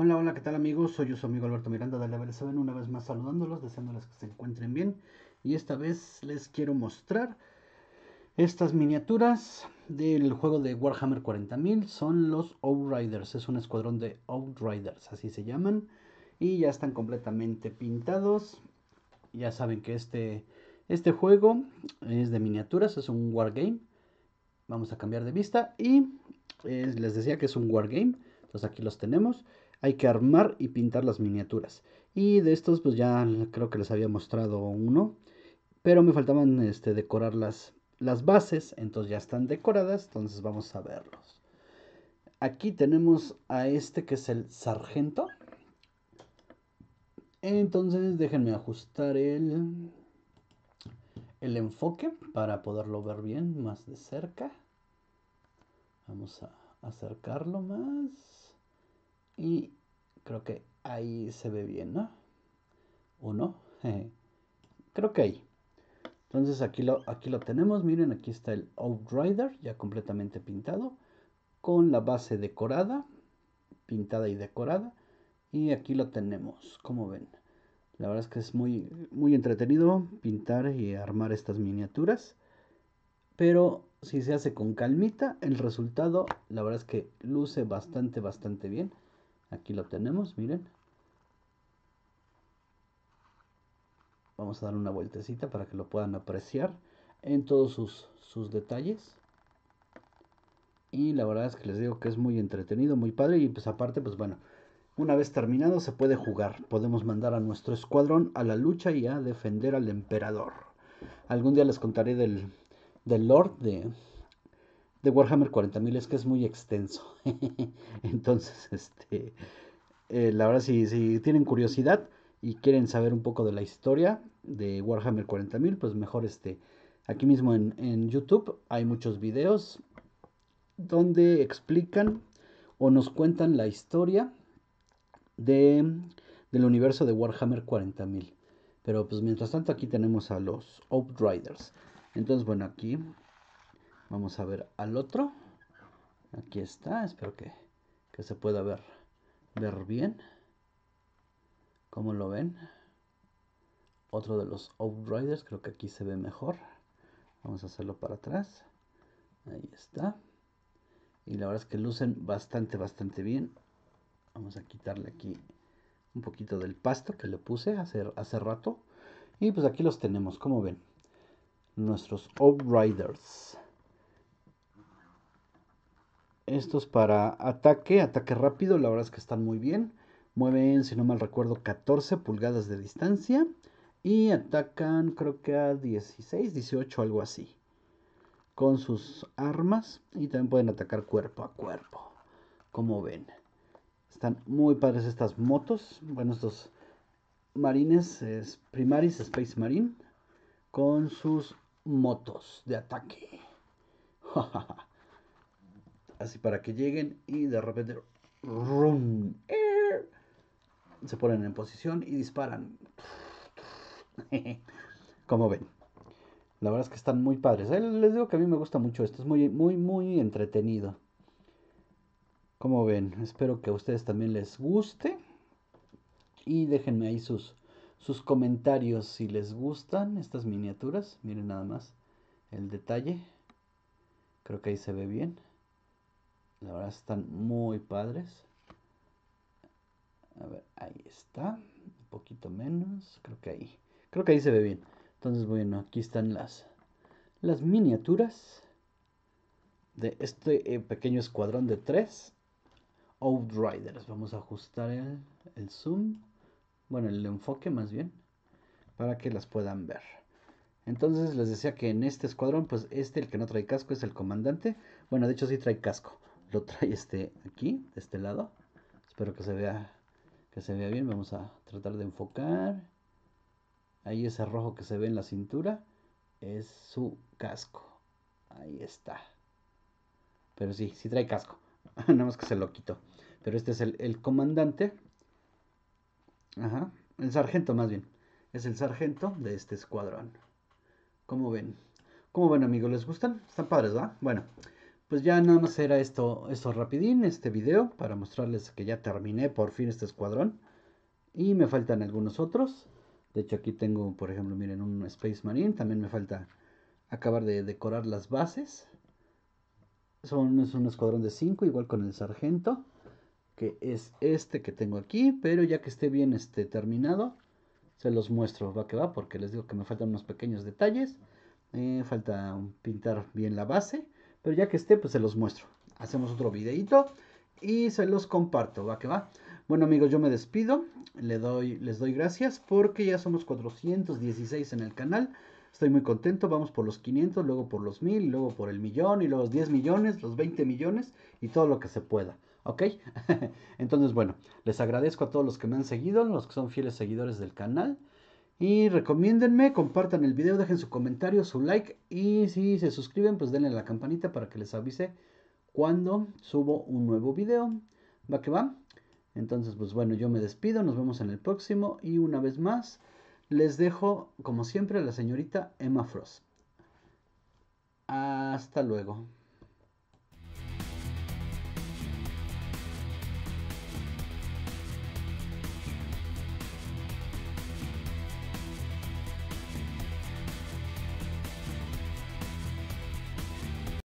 Hola, hola, ¿qué tal amigos? Soy yo su amigo Alberto Miranda de Level 7, una vez más saludándolos, deseándoles que se encuentren bien. Y esta vez les quiero mostrar estas miniaturas del juego de Warhammer 40.000. Son los Outriders, es un escuadrón de Outriders, así se llaman. Y ya están completamente pintados. Ya saben que este, este juego es de miniaturas, es un wargame. Vamos a cambiar de vista y eh, les decía que es un wargame. Entonces aquí los tenemos hay que armar y pintar las miniaturas. Y de estos pues ya creo que les había mostrado uno, pero me faltaban este, decorar las, bases, entonces ya están decoradas, entonces vamos a verlos. Aquí tenemos a este que es el sargento. Entonces déjenme ajustar el, el enfoque para poderlo ver bien más de cerca. Vamos a acercarlo más. Y creo que ahí se ve bien, ¿no? ¿O no? creo que ahí. Entonces aquí lo, aquí lo tenemos, miren, aquí está el Outrider ya completamente pintado, con la base decorada, pintada y decorada, y aquí lo tenemos, como ven. La verdad es que es muy, muy entretenido pintar y armar estas miniaturas, pero si se hace con calmita, el resultado la verdad es que luce bastante, bastante bien. Aquí lo tenemos, miren. Vamos a dar una vueltecita para que lo puedan apreciar en todos sus, sus detalles. Y la verdad es que les digo que es muy entretenido, muy padre. Y pues aparte, pues bueno, una vez terminado se puede jugar. Podemos mandar a nuestro escuadrón a la lucha y a defender al emperador. Algún día les contaré del, del Lord de, de Warhammer 40.000 es que es muy extenso. Entonces, este, eh, la verdad, si, tienen curiosidad y quieren saber un poco de la historia de Warhammer 40.000, pues mejor este, aquí mismo en, YouTube hay muchos videos donde explican o nos cuentan la historia de, del universo de Warhammer 40.000. Pero pues mientras tanto aquí tenemos a los Outriders. Entonces, bueno, aquí Vamos a ver al otro. Aquí está, espero que, se pueda ver, ver bien. ¿Cómo lo ven? Otro de los Outriders, creo que aquí se ve mejor. Vamos a hacerlo para atrás. Ahí está. Y la verdad es que lucen bastante, bastante bien. Vamos a quitarle aquí un poquito del pasto que le puse hace, hace rato. Y pues aquí los tenemos, como ven. Nuestros Outriders. Estos para ataque, ataque rápido, la verdad es que están muy bien. Mueven, si no mal recuerdo, 14 pulgadas de distancia. Y atacan creo que a 16, 18, algo así. Con sus armas. Y también pueden atacar cuerpo a cuerpo. Como ven. Están muy padres estas motos. Bueno, estos marines. Primaris Space Marine. Con sus motos de ataque. así para que lleguen y de repente er, se ponen en posición y disparan. Como ven, la verdad es que están muy padres. Eh, les digo que a mí me gusta mucho esto, es muy, muy, muy entretenido. Como ven, espero que a ustedes también les guste. Y déjenme ahí sus, sus comentarios si les gustan estas miniaturas. Miren nada más el detalle. Creo que ahí se ve bien. La verdad están muy padres. A ver, ahí está. Un poquito menos. Creo que ahí. Creo que ahí se ve bien. Entonces, bueno, aquí están las, las miniaturas de este eh, pequeño escuadrón de tres Outriders. Vamos a ajustar el, el zoom. Bueno, el enfoque más bien. Para que las puedan ver. Entonces les decía que en este escuadrón, pues este, el que no trae casco, es el comandante. Bueno, de hecho sí trae casco lo trae este aquí, de este lado. Espero que se vea que se vea bien. Vamos a tratar de enfocar. Ahí ese rojo que se ve en la cintura es su casco. Ahí está. Pero sí, sí trae casco. Nada más que se lo quito. Pero este es el, el comandante. Ajá. El sargento más bien. Es el sargento de este escuadrón. ¿Cómo ven? ¿Cómo ven amigos? ¿Les gustan? Están padres, ¿verdad? Bueno pues ya nada más era esto, esto rapidín, este video, para mostrarles que ya terminé por fin este escuadrón. Y me faltan algunos otros. De hecho aquí tengo, por ejemplo, miren, un Space Marine. También me falta acabar de decorar las bases. Son, es un escuadrón de 5, igual con el sargento, que es este que tengo aquí. Pero ya que esté bien este, terminado, se los muestro, va que va, porque les digo que me faltan unos pequeños detalles. Eh, falta pintar bien la base pero ya que esté, pues se los muestro. Hacemos otro videito y se los comparto, va que va. Bueno amigos, yo me despido, Le doy, les doy gracias porque ya somos 416 en el canal. Estoy muy contento, vamos por los 500, luego por los 1000, luego por el millón y los 10 millones, los 20 millones y todo lo que se pueda. ¿Ok? Entonces, bueno, les agradezco a todos los que me han seguido, los que son fieles seguidores del canal. Y recomiéndenme, compartan el video, dejen su comentario, su like y si se suscriben pues denle a la campanita para que les avise cuando subo un nuevo video. ¿Va que va? Entonces pues bueno, yo me despido, nos vemos en el próximo y una vez más les dejo como siempre a la señorita Emma Frost. Hasta luego.